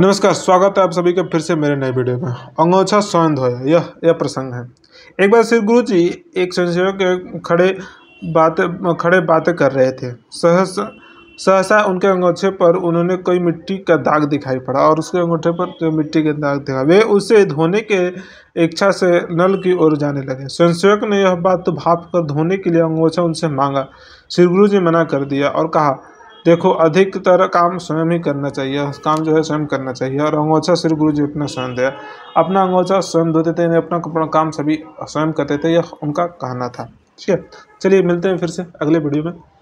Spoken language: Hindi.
नमस्कार स्वागत है आप सभी का फिर से मेरे नए वीडियो में अंगोछा स्वयं धोया यह यह प्रसंग है एक बार श्री गुरु जी एक स्वयंसेवक के खड़े बात खड़े बातें कर रहे थे सहसा सहसा उनके अंगोछे पर उन्होंने कोई मिट्टी का दाग दिखाई पड़ा और उसके अंगूठे पर जो मिट्टी के दाग दिखा वे उसे धोने के इच्छा से नल की ओर जाने लगे स्वयंसेवक ने यह बात तो भाप कर धोने के लिए अंगोछा उनसे मांगा श्री गुरु जी मना कर दिया और कहा देखो अधिकतर काम स्वयं ही करना चाहिए काम जो है स्वयं करना चाहिए और अंगोछा श्री गुरु जी अपना स्वयं दिया अपना अंगोछा स्वयं धोते थे अपना कपड़ा काम सभी स्वयं करते थे यह उनका कहना था ठीक है चलिए मिलते हैं फिर से अगले वीडियो में